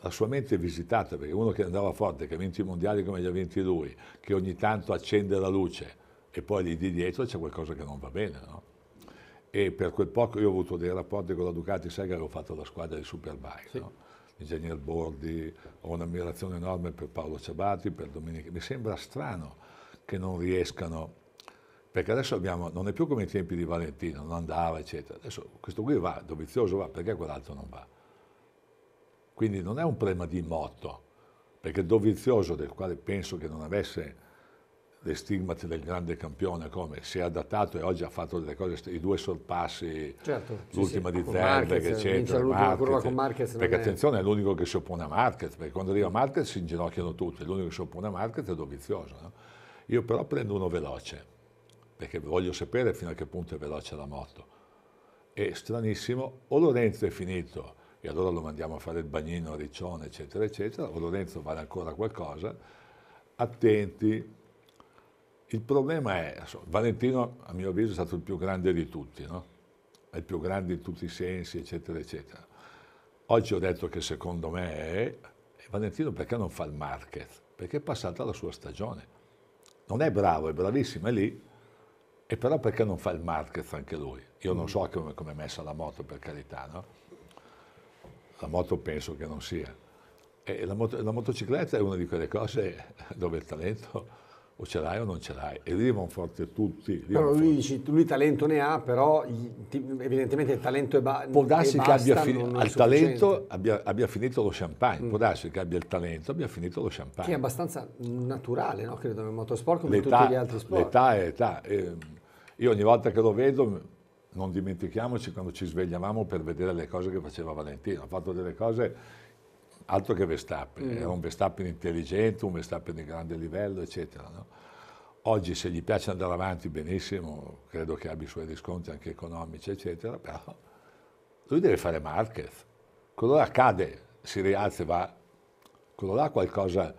La sua mente è visitata, perché uno che andava forte, che ha vinto i mondiali come li ha vinti lui, che ogni tanto accende la luce, e poi lì di dietro c'è qualcosa che non va bene, no? E per quel poco io ho avuto dei rapporti con la Ducati, sai che avevo fatto la squadra di Superbike, sì. no? Ingegner Bordi, ho un'ammirazione enorme per Paolo Ciabatti, per Domenica. Mi sembra strano che non riescano, perché adesso abbiamo, non è più come i tempi di Valentino, non andava, eccetera. Adesso questo qui va, Dovizioso va, perché quell'altro non va? Quindi non è un problema di motto, perché Dovizioso, del quale penso che non avesse le stigmate del grande campione, come si è adattato e oggi ha fatto delle cose, i due sorpassi, certo, l'ultima sì, sì. di Zerdek, eccetera, con Marquez perché è... attenzione è l'unico che si oppone a Marquez, perché quando arriva Marquez si inginocchiano tutti, l'unico che si oppone a Marquez è Dovizioso. No? Io però prendo uno veloce, perché voglio sapere fino a che punto è veloce la moto. E stranissimo, o Lorenzo è finito, e allora lo mandiamo a fare il bagnino a Riccione, eccetera, eccetera, o Lorenzo vale ancora qualcosa, attenti, il problema è, Valentino a mio avviso è stato il più grande di tutti, no? è il più grande in tutti i sensi, eccetera, eccetera. Oggi ho detto che secondo me è, Valentino perché non fa il market? Perché è passata la sua stagione. Non è bravo, è bravissimo, è lì, e però perché non fa il market anche lui? Io non mm. so come, come è messa la moto, per carità, no? La moto penso che non sia. E la, moto, la motocicletta è una di quelle cose dove il talento o ce l'hai o non ce l'hai. E lì vanno forte tutti. Però lui, dici, lui talento ne ha, però evidentemente il talento è basso. Può darsi che abbia, fini- non, talento, abbia, abbia, finito lo champagne, mm. può darsi che abbia il talento, abbia finito lo champagne. Che è abbastanza naturale, no? credo, nel motorsport come l'età, tutti gli altri sport. L'età è età. Eh, io ogni volta che lo vedo, non dimentichiamoci quando ci svegliavamo per vedere le cose che faceva Valentino. Ha fatto delle cose altro che Verstappen, mm. era eh, un Verstappen intelligente, un Verstappen di grande livello, eccetera. No? Oggi se gli piace andare avanti benissimo, credo che abbia i suoi riscontri anche economici, eccetera, però lui deve fare Marquez. Quello là cade, si rialza e va. Quello là qualcosa,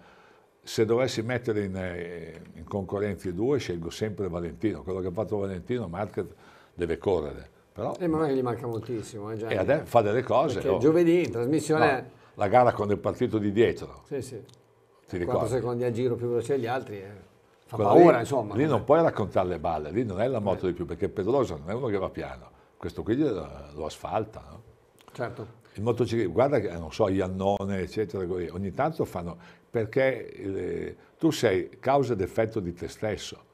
se dovessi mettere in, eh, in concorrenza i due, scelgo sempre Valentino. Quello che ha fatto Valentino, Marquez deve correre. Però, e eh, magari gli manca moltissimo. Eh, e adesso fa delle cose. Oh. Giovedì in trasmissione... No la gara quando è partito di dietro. Sì, sì. Ti secondi a giro più veloce degli altri. Eh. Fa Quella paura, lì, insomma. Lì non puoi raccontare le balle, lì non è la moto eh. di più, perché Pedrosa non è uno che va piano. Questo qui lo asfalta, no? Certo. Il motociclista, guarda eh, non so, Iannone, eccetera, ogni tanto fanno, perché eh, tu sei causa ed effetto di te stesso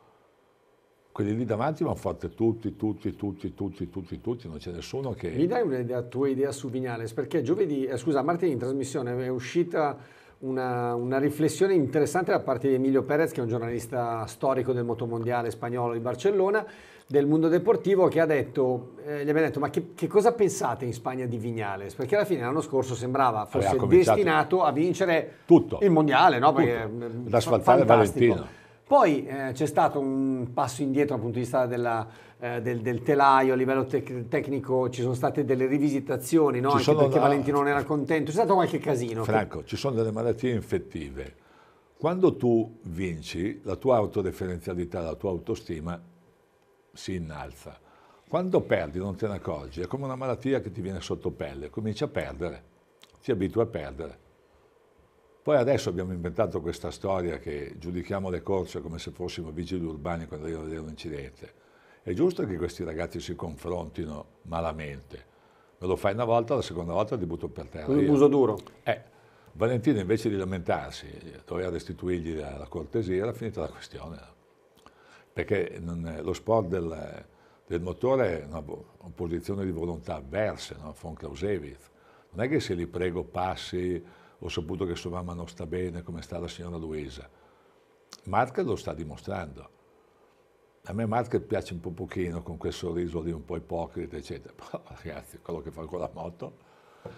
quelli lì davanti mi hanno fatto tutti, tutti, tutti, tutti, tutti, tutti, non c'è nessuno che... Mi dai una tua idea su Vignales? Perché giovedì, eh, scusa, martedì in trasmissione è uscita una, una, riflessione interessante da parte di Emilio Perez, che è un giornalista storico del motomondiale spagnolo di Barcellona, del mondo deportivo, che ha detto, eh, gli abbiamo detto, ma che, che, cosa pensate in Spagna di Vignales? Perché alla fine l'anno scorso sembrava fosse destinato a vincere tutto. il mondiale, no? Perché, Da eh, asfaltare Valentino poi eh, c'è stato un passo indietro dal punto di vista della, eh, del, del, telaio, a livello tec- tecnico ci sono state delle rivisitazioni, no? perché da... Valentino non era contento, c'è stato qualche casino. Franco, che... ci sono delle malattie infettive. Quando tu vinci, la tua autoreferenzialità, la tua autostima si innalza. Quando perdi non te ne accorgi, è come una malattia che ti viene sotto pelle, cominci a perdere, ti abitui a perdere. Poi adesso abbiamo inventato questa storia che giudichiamo le corse come se fossimo vigili urbani quando arriva a vedere un incidente. È giusto che questi ragazzi si confrontino malamente. Me lo fai una volta, la seconda volta ti butto per terra. Con il muso duro. Eh, Valentino invece di lamentarsi, doveva restituirgli la, la cortesia, era finita la questione. Perché non, lo sport del, del motore è una, una posizione di volontà avversa, no? von Clausewitz. Non è che se li prego passi ho saputo che sua mamma non sta bene, come sta la signora Luisa. Markel lo sta dimostrando. A me Markel piace un po' pochino con quel sorriso lì un po' ipocrita, eccetera. Però ragazzi, quello che fa con la moto...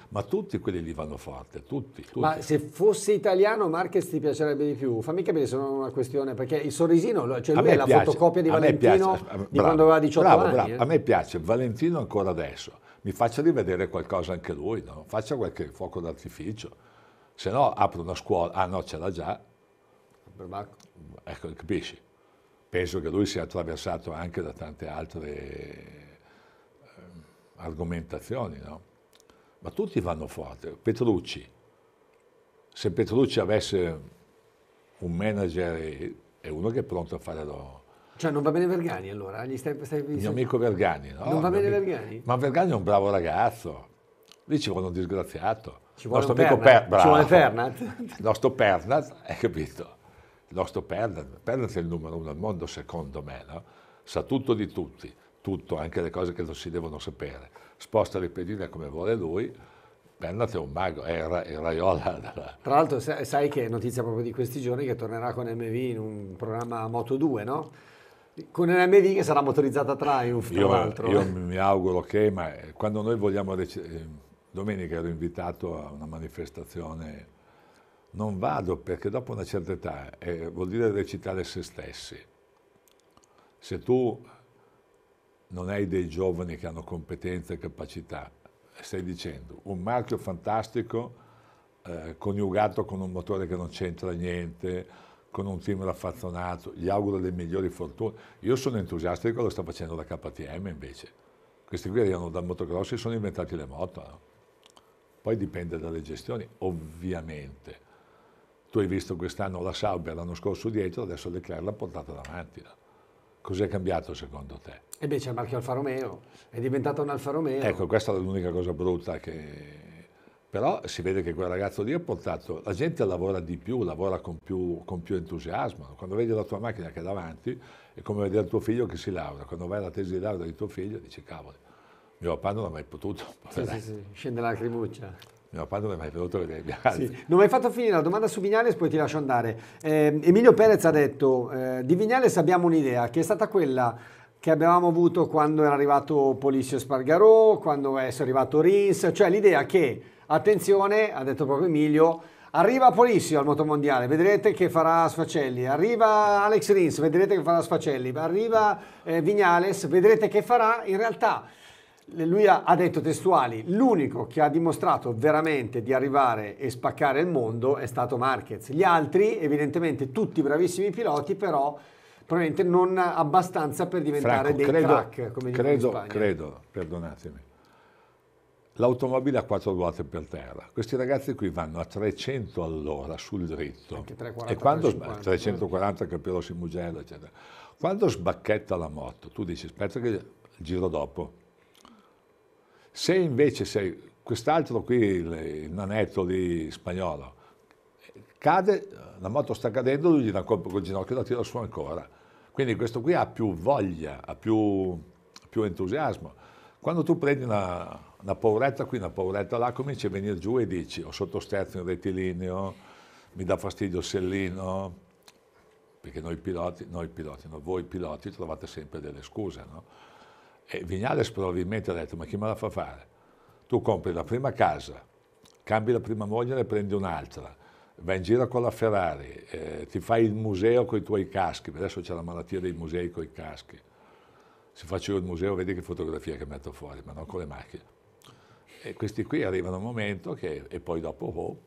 Ma tutti quelli lì vanno forte, tutti, tutti. Ma se fosse italiano Marquez ti piacerebbe di più? Fammi capire se non è una questione, perché il sorrisino, cioè lui è la piace, fotocopia di Valentino piace, bravo, di quando aveva 18 bravo, anni. Bravo. Eh. A me piace Valentino ancora adesso, mi faccia rivedere qualcosa anche lui, no? faccia qualche fuoco d'artificio se no apro una scuola, ah no ce l'ha già, ecco capisci, penso che lui sia attraversato anche da tante altre eh, argomentazioni, no? ma tutti vanno forte, Petrucci, se Petrucci avesse un manager è uno che è pronto a fare lo... Cioè non va bene Vergani allora? Gli stai, stai... Il mio amico Vergani, no? Non va bene amico... Vergani? Ma Vergani è un bravo ragazzo, lì ci vuole un disgraziato ci vuole nostro amico Pernat. Per, Ci vuole Pernat. Il nostro Pernat, hai capito? Il nostro Pernat, Pernat è il numero uno al mondo secondo me, no? sa tutto di tutti, tutto, anche le cose che non si devono sapere. Sposta le pedine come vuole lui, Pernat è un mago, è il Raiola. Della... Tra l'altro sai che è notizia proprio di questi giorni che tornerà con MV in un programma Moto 2, no? Con un MV che sarà motorizzata Triumph, tra io, l'altro. Io eh. mi auguro che, ma eh, quando noi vogliamo... Rec- ehm, Domenica ero invitato a una manifestazione, non vado perché dopo una certa età eh, vuol dire recitare se stessi. Se tu non hai dei giovani che hanno competenze e capacità, stai dicendo un marchio fantastico eh, coniugato con un motore che non c'entra niente, con un team raffazzonato, gli auguro le migliori fortune. Io sono entusiasta di quello che sta facendo la KTM invece. Questi qui arrivano dal motocross e sono inventati le moto. No? Poi dipende dalle gestioni, ovviamente. Tu hai visto quest'anno la Sauber, l'anno scorso dietro, adesso Leclerc l'ha portata davanti. Cos'è cambiato secondo te? E eh beh c'è il marchio Alfa Romeo, è diventata un Alfa Romeo. Ecco, questa è l'unica cosa brutta che... Però si vede che quel ragazzo lì ha portato... La gente lavora di più, lavora con più, con più entusiasmo. Quando vedi la tua macchina che è davanti, è come vedere il tuo figlio che si laurea. Quando vai alla tesi di laurea di tuo figlio, dici cavolo mio papà non ha mai potuto. Sì, sì, sì, scende la lacrimuccia. Mio papà non è mai potuto a vedere Bialzi. Sì. Non mi hai fatto finire la domanda su Vignales, poi ti lascio andare. Eh, Emilio Perez ha detto, eh, di Vignales abbiamo un'idea, che è stata quella che avevamo avuto quando era arrivato Polissio Spargarò, quando è arrivato Rins, cioè l'idea che, attenzione, ha detto proprio Emilio, Arriva Polissio al motomondiale, vedrete che farà sfacelli. Arriva Alex Rins, vedrete che farà sfacelli. Arriva eh, Vignales, vedrete che farà. In realtà lui ha, detto testuali, l'unico che ha dimostrato veramente di arrivare e spaccare il mondo è stato Marquez. Gli altri, evidentemente tutti bravissimi piloti, però probabilmente non abbastanza per diventare Franco, dei credo, crack, come credo, credo, perdonatemi, l'automobile ha quattro ruote per terra. Questi ragazzi qui vanno a 300 all'ora sul dritto. 340, e quando 350, 340 che però si mugella, eccetera. Quando sbacchetta la moto, tu dici aspetta che giro dopo. Se invece sei quest'altro qui, il, nanetto lì spagnolo, cade, la moto sta cadendo, lui gli dà colpo col ginocchio e la tira su ancora. Quindi questo qui ha più voglia, ha più, più entusiasmo. Quando tu prendi una, una pauretta qui, una pauretta là, cominci a venire giù e dici ho sottosterzo in rettilineo, mi dà fastidio il sellino, perché noi piloti, noi piloti, no, voi piloti trovate sempre delle scuse, no? E Vignales probabilmente ha detto, ma chi me la fa fare? Tu compri la prima casa, cambi la prima moglie e ne prendi un'altra, vai in giro con la Ferrari, eh, ti fai il museo con i tuoi caschi, adesso c'è la malattia dei musei con i caschi. Se faccio io il museo vedi che fotografia che metto fuori, ma non con le macchine. E questi qui arrivano a un momento che, e poi dopo, oh,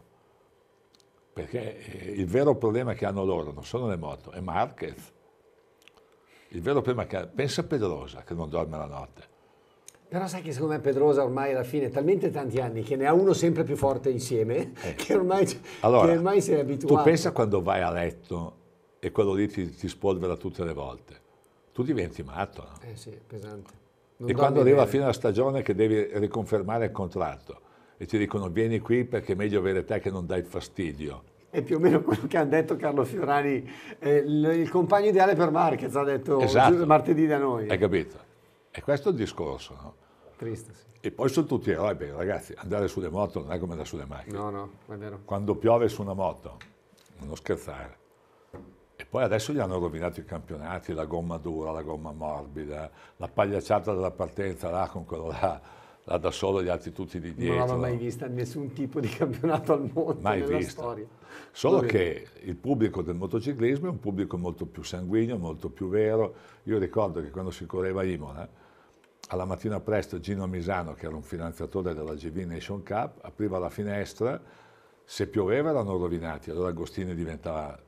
perché eh, il vero problema che hanno loro non sono le moto, è market. Il vero problema è che pensa a Pedrosa che non dorme la notte. Però sai che secondo me Pedrosa ormai alla fine è talmente tanti anni che ne ha uno sempre più forte insieme eh. che, ormai, allora, che ormai sei abituato. Tu pensa quando vai a letto e quello lì ti, ti spolvera tutte le volte. Tu diventi matto. No? Eh sì, pesante. Non e quando arriva bene. la fine della stagione che devi riconfermare il contratto e ti dicono vieni qui perché è meglio avere te che non dai fastidio è più o meno quello che ha detto Carlo Fiorani, eh, il compagno ideale per Marquez, ha detto esatto. martedì da noi. Hai capito? E questo è il discorso, no? Triste, sì. E poi sono tutti eroi, oh, perché ragazzi, andare sulle moto non è come andare sulle macchine. No, no, è vero. Quando piove su una moto, non scherzare. E poi adesso gli hanno rovinato i campionati, la gomma dura, la gomma morbida, la pagliacciata della partenza là con quello là la da solo gli altri tutti di dietro. Non aveva mai visto nessun tipo di campionato al mondo mai nella vista. storia. Solo Dove? che il pubblico del motociclismo è un pubblico molto più sanguigno, molto più vero. Io ricordo che quando si correva a Imola, alla mattina presto Gino Misano, che era un finanziatore della GV Nation Cup, apriva la finestra, se pioveva erano rovinati, allora Agostini diventava,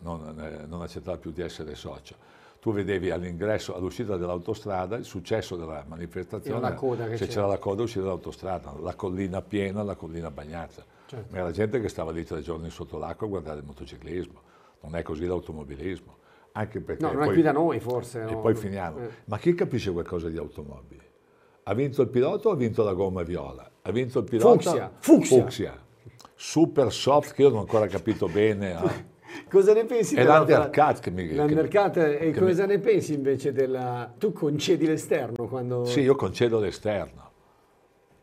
non, eh, non accettava più di essere socio tu vedevi all'ingresso, all'uscita dell'autostrada, il successo della manifestazione, coda se c'era. c'era la coda uscita dall'autostrada, la collina piena, la collina bagnata. Certo. Ma era gente che stava lì tre giorni sotto l'acqua a guardare il motociclismo, non è così l'automobilismo. Anche perché no, non poi, è qui da noi forse. E no? poi finiamo. Eh. Ma chi capisce qualcosa di automobili? Ha vinto il pilota o ha vinto la gomma viola? Ha vinto il pilota? Fuxia. Fuxia. Fucsia. Super soft che io non ho ancora capito bene. No? Ah cosa ne pensi? È l'undercut che mi... L'undercut e cosa mi... ne pensi invece della... Tu concedi l'esterno quando... Sì, io concedo l'esterno.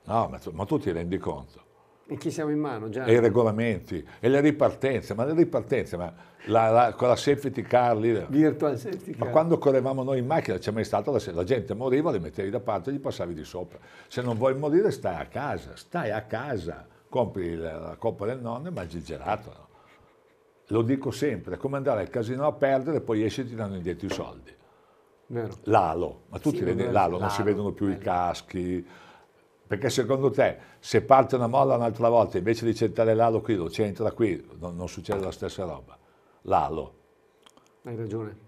No, ma tu, ma tu ti rendi conto. E chi siamo in mano già? E i regolamenti, e le ripartenze, ma le ripartenze, ma la, la, con la safety car lì... Virtual safety car. Ma quando correvamo noi in macchina c'è mai stato, la, la gente moriva, li mettevi da parte e gli passavi di sopra. Se non vuoi morire stai a casa, stai a casa, compri la, la coppa del nonno e mangi il gelato. No? lo dico sempre, è come andare al casino a perdere e poi esci e ti danno indietro i soldi. Vero. L'alo, ma tu sì, vedi l'alo, non si vedono più vero. i caschi. Perché secondo te, se parte una molla un'altra volta, invece di centrare l'alo qui, lo centra qui, non, non succede la stessa roba. L'alo. Hai ragione.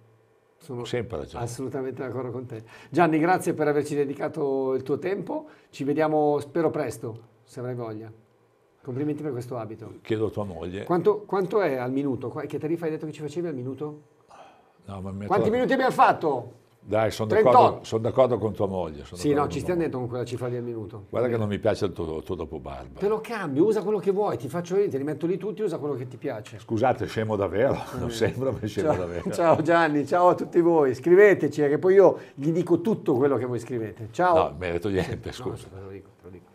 Sono sempre ragione. Assolutamente d'accordo con te. Gianni, grazie per averci dedicato il tuo tempo. Ci vediamo, spero presto, se avrai voglia. Complimenti per questo abito. Chiedo a tua moglie. Quanto, quanto è al minuto? Che tariffa hai detto che ci facevi al minuto? No, ma mi Quanti minuti abbiamo fatto? Dai, sono d'accordo, son d'accordo, con tua moglie. Sì, no, ci stiamo dentro con quella cifra lì al minuto. Guarda Beh. che non mi piace il tuo, tuo dopo barba. Te lo cambio, usa quello che vuoi, ti faccio io, te li metto lì tutti, usa quello che ti piace. Scusate, scemo davvero, eh. non sembra, ma scemo ciao, davvero. Ciao Gianni, ciao a tutti voi, scriveteci, eh, che poi io gli dico tutto quello che voi scrivete. Ciao. No, merito niente, scusa. No, te lo dico, te lo dico.